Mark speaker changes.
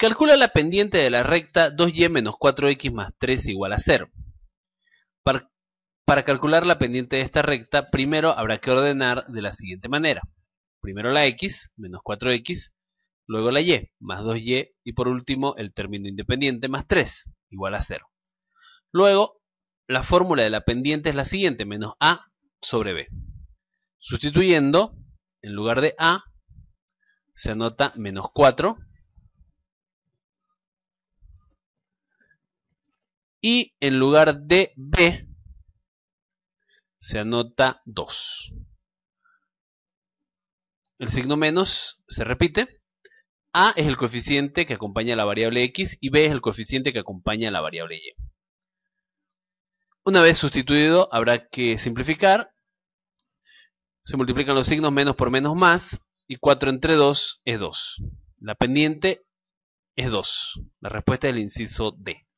Speaker 1: Calcula la pendiente de la recta 2y e menos 4x más 3 igual a 0. Para, calcular la pendiente de esta recta, primero habrá que ordenar de la siguiente manera. Primero la x, menos 4x, luego la y, más 2y, e, y por último el término independiente, más 3, igual a 0. Luego, la fórmula de la pendiente es la siguiente, menos a sobre b. Sustituyendo, en lugar de a, se anota menos 4 y en lugar de B se anota 2. El signo menos se repite. A es el coeficiente que acompaña a la variable X y B es el coeficiente que acompaña a la variable Y. Una vez sustituido, habrá que simplificar. Se multiplican los signos menos por menos más y 4 entre 2 es 2. La pendiente es 2. La respuesta es el inciso D.